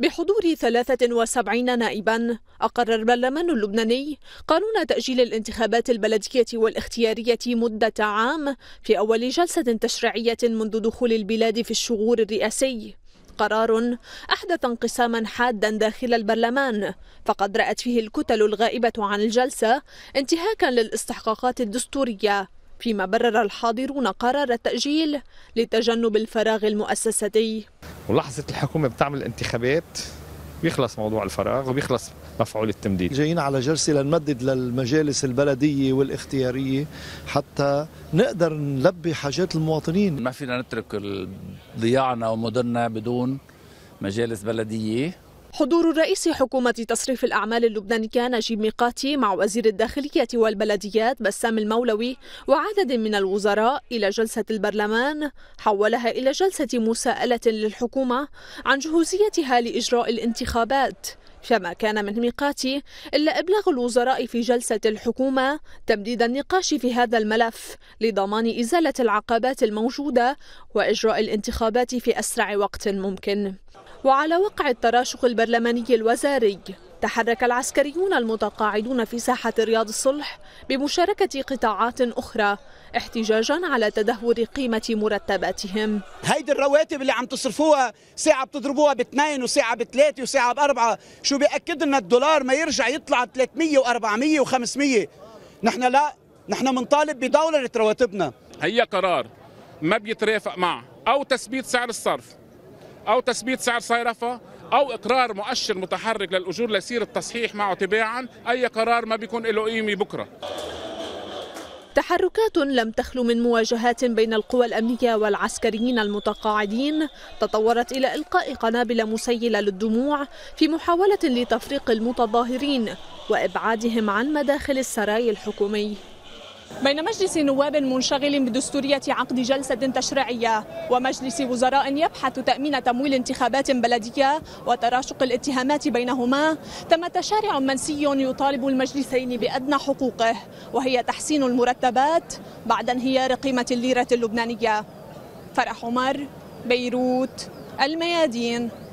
بحضور 73 نائبا أقر البرلمان اللبناني قانون تأجيل الانتخابات البلدية والاختيارية مدة عام في أول جلسة تشريعية منذ دخول البلاد في الشغور الرئاسي قرار أحدث انقساما حادا داخل البرلمان فقد رأت فيه الكتل الغائبة عن الجلسة انتهاكا للاستحقاقات الدستورية فيما برر الحاضرون قرار التأجيل لتجنب الفراغ المؤسساتي ولحظه الحكومه بتعمل انتخابات بيخلص موضوع الفراغ وبيخلص مفعول التمديد جايين على جلسة لنمدد للمجالس البلدية والاختيارية حتى نقدر نلبي حاجات المواطنين ما فينا نترك ضياعنا ومدننا بدون مجالس بلدية حضور رئيس حكومة تصريف الأعمال اللبنانية نجيب ميقاتي مع وزير الداخلية والبلديات بسام المولوي وعدد من الوزراء إلى جلسة البرلمان حولها إلى جلسة مساءلة للحكومة عن جهوزيتها لإجراء الانتخابات فما كان من ميقاتي إلا إبلاغ الوزراء في جلسة الحكومة تمديد النقاش في هذا الملف لضمان إزالة العقبات الموجودة وإجراء الانتخابات في أسرع وقت ممكن وعلى وقع التراشق البرلماني الوزاري تحرك العسكريون المتقاعدون في ساحة رياض الصلح بمشاركة قطاعات أخرى احتجاجا على تدهور قيمة مرتباتهم هيدي الرواتب اللي عم تصرفوها ساعة بتضربوها باثنين وساعة بثلاثة وساعة بأربعة شو بيأكد لنا الدولار ما يرجع يطلع 300 و400 و500 نحن لا نحن منطالب بدولة رواتبنا هي قرار ما بيترافق مع أو تثبيت سعر الصرف أو تثبيت سعر صرفة او اقرار مؤشر متحرك للاجور ليصير التصحيح معه تباعا اي قرار ما بيكون له قيمه بكره تحركات لم تخلو من مواجهات بين القوى الأمنية والعسكريين المتقاعدين تطورت إلى إلقاء قنابل مسيلة للدموع في محاولة لتفريق المتظاهرين وإبعادهم عن مداخل السراي الحكومي بين مجلس نواب منشغل بدستورية عقد جلسة تشريعية ومجلس وزراء يبحث تأمين تمويل انتخابات بلدية وتراشق الاتهامات بينهما تم تشارع منسي يطالب المجلسين بأدنى حقوقه وهي تحسين المرتبات بعد انهيار قيمة الليرة اللبنانية فرح عمر بيروت الميادين